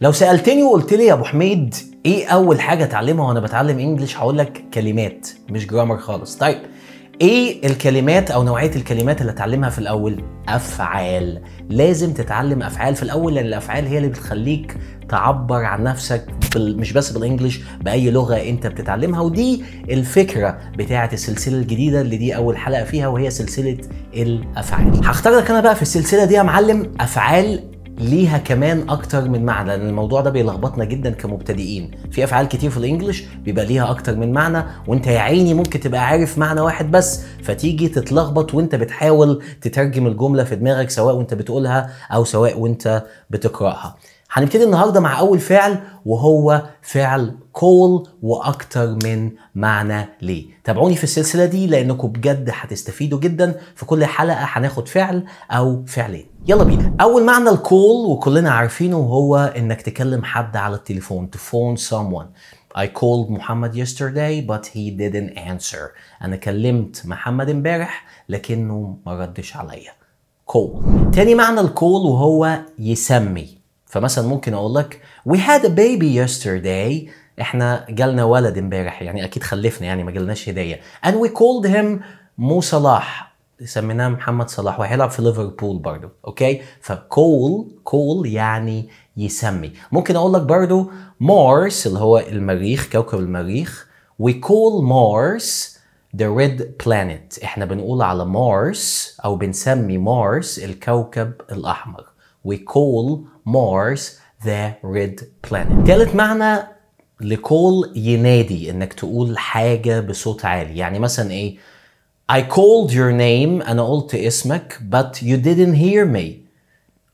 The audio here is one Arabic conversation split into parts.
لو سالتني وقلت لي يا ابو حميد ايه اول حاجه اتعلمها وانا بتعلم انجلش هقول لك كلمات مش جرامر خالص طيب ايه الكلمات او نوعيه الكلمات اللي اتعلمها في الاول افعال لازم تتعلم افعال في الاول لان الافعال هي اللي بتخليك تعبر عن نفسك مش بس بالانجلش باي لغه انت بتتعلمها ودي الفكره بتاعه السلسله الجديده اللي دي اول حلقه فيها وهي سلسله الافعال هختار لك انا بقى في السلسله دي يا معلم افعال ليها كمان اكتر من معنى لان الموضوع ده بيلخبطنا جدا كمبتدئين في افعال كتير في الانجليش بيبقى ليها اكتر من معنى وانت يا عيني ممكن تبقى عارف معنى واحد بس فتيجي تتلخبط وانت بتحاول تترجم الجمله في دماغك سواء وانت بتقولها او سواء وانت بتقراها هنبتدي النهارده مع اول فعل وهو فعل كول واكتر من معنى ليه تابعوني في السلسله دي لانكم بجد هتستفيدوا جدا في كل حلقه هناخد فعل او فعلين يلا بينا اول معنى الكول وكلنا عارفينه وهو انك تكلم حد على التليفون phone someone I called محمد yesterday but he didn't answer انا كلمت محمد امبارح لكنه ما ردش عليا كول تاني معنى الكول وهو يسمي فمثلا ممكن اقول لك we had a baby yesterday احنا جالنا ولد امبارح يعني اكيد خلفنا يعني ما جالناش هديه and we called him مو صلاح سميناه محمد صلاح وهيلعب في ليفربول برضه اوكي فكول كول يعني يسمي ممكن اقول لك برضه مارس اللي هو المريخ كوكب المريخ we call مارس the red planet احنا بنقول على مارس او بنسمي مارس الكوكب الاحمر we call Mars the red planet تالت معنى لكول ينادي انك تقول حاجة بصوت عالي يعني مثلا ايه I called your name أنا قلت اسمك but you didn't hear me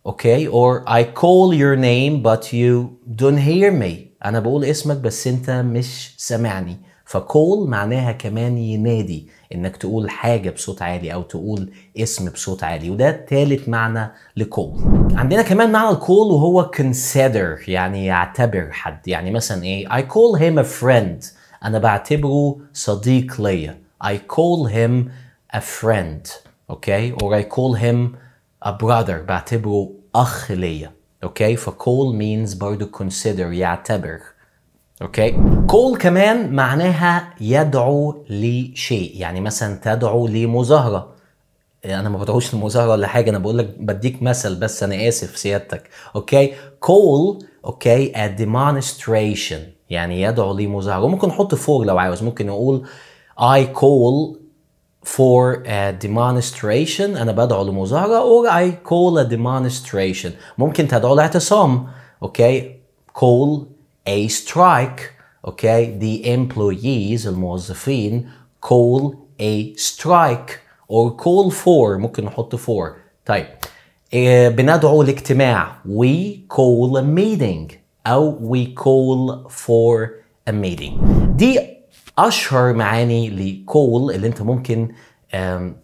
okay or I call your name but you don't hear me انا بقول اسمك بس انت مش سامعني فكول معناها كمان ينادي انك تقول حاجه بصوت عالي او تقول اسم بصوت عالي وده تالت معنى لكول عندنا كمان معنى الكول وهو consider يعني يعتبر حد يعني مثلا ايه I call him a friend انا بعتبره صديق ليا I call him a friend اوكي okay? or I call him a brother بعتبره اخ ليا اوكي فكول means برضو consider يعتبر اوكي كول كمان معناها يدعو لشيء يعني مثلا تدعو لمظاهره انا ما بدعوش لمظاهره ولا حاجه انا بقول لك بديك مثل بس انا اسف سيادتك اوكي كول اوكي a demonstration يعني يدعو لمظاهره ممكن نحط فور لو عاوز ممكن نقول I call for a demonstration أنا بدعو لمظاهرة or I call a demonstration ممكن تدعو لاعتصام okay call a strike okay the employees الموظفين call a strike or call for ممكن نحط for طيب بندعو لاجتماع we call a meeting أو we call for a meeting دي اشهر معاني لكول اللي انت ممكن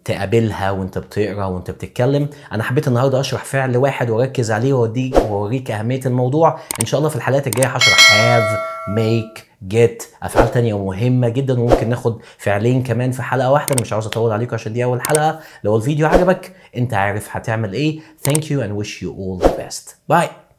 تقابلها وانت بتقرا وانت بتتكلم انا حبيت النهارده اشرح فعل واحد واركز عليه واوديك واوريك اهميه الموضوع ان شاء الله في الحلقات الجايه هشرح هاف ميك جيت افعال تانية مهمه جدا وممكن ناخد فعلين كمان في حلقه واحده مش عاوز اطول عليكم عشان دي اول حلقه لو الفيديو عجبك انت عارف هتعمل ايه ثانك يو اند ويش يو اول ذا بيست باي